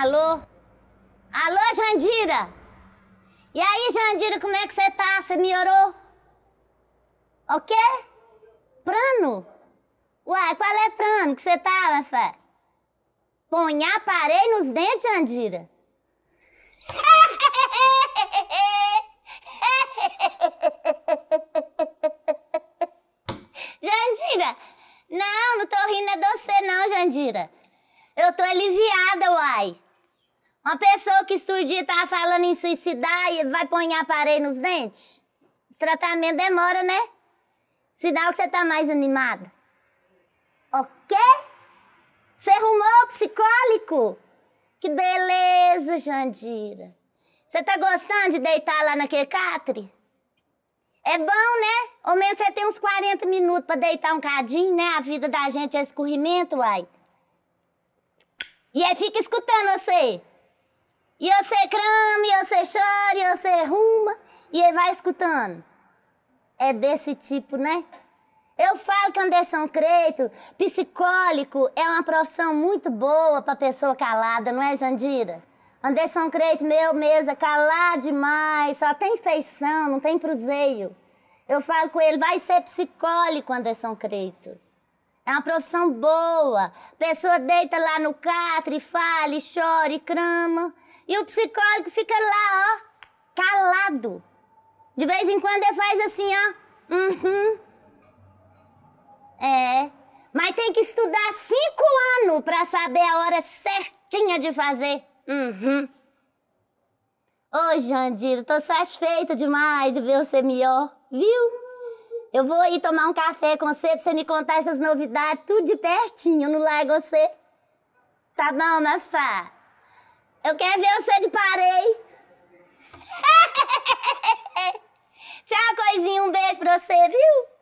Alô? Alô, Jandira? E aí, Jandira, como é que você tá? Você melhorou? O quê? Prano? Uai, qual é prano que você tá, minha Ponha Põe nos dentes, Jandira. Jandira, não, não tô rindo é doce você não, Jandira. Eu tô aliviada, uai. Uma pessoa que estudia tava tá falando em suicidar e vai pôr aparelho nos dentes? Esse tratamento demora, né? Sinal que você tá mais animada. O quê? Você arrumou o psicólico? Que beleza, Jandira. Você tá gostando de deitar lá naquele catre? É bom, né? Ao menos você tem uns 40 minutos para deitar um cadinho, né? A vida da gente é escorrimento, uai. E aí fica escutando você. E você crama, e você chora, e você ruma, e ele vai escutando. É desse tipo, né? Eu falo que Anderson Creito, psicólico é uma profissão muito boa para pessoa calada, não é, Jandira? Anderson Creito, meu mesa, calado demais, só tem feição, não tem cruzeio. Eu falo com ele, vai ser psicólico Anderson Creito. É uma profissão boa. Pessoa deita lá no catre, fale chora e crama. E o psicólogo fica lá, ó, calado. De vez em quando ele faz assim, ó. Uhum. É. Mas tem que estudar cinco anos para saber a hora certinha de fazer. Uhum. Ô, Jandira, tô satisfeita demais de ver você melhor, viu? Eu vou ir tomar um café com você pra você me contar essas novidades tudo de pertinho não Largo você. Tá bom, Mafá? Eu quero ver você de parei. Tchau, coisinha. Um beijo pra você, viu?